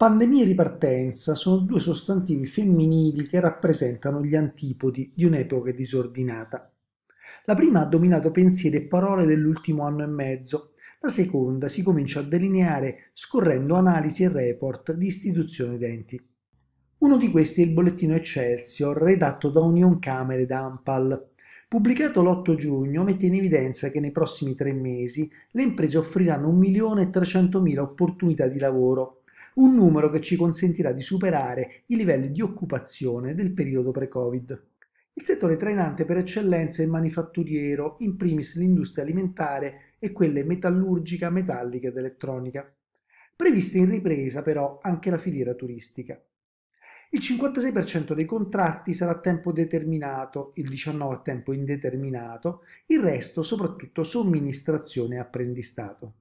Pandemia e ripartenza sono due sostantivi femminili che rappresentano gli antipodi di un'epoca disordinata. La prima ha dominato pensieri e parole dell'ultimo anno e mezzo, la seconda si comincia a delineare scorrendo analisi e report di istituzioni ed enti. Uno di questi è il bollettino Excelsior, redatto da Union Camere ed Ampal. Pubblicato l'8 giugno, mette in evidenza che nei prossimi tre mesi le imprese offriranno 1.300.000 opportunità di lavoro, un numero che ci consentirà di superare i livelli di occupazione del periodo pre-Covid. Il settore trainante per eccellenza è il manifatturiero, in primis l'industria alimentare e quelle metallurgica, metallica ed elettronica. Prevista in ripresa però anche la filiera turistica. Il 56% dei contratti sarà a tempo determinato, il 19% a tempo indeterminato, il resto soprattutto somministrazione e apprendistato.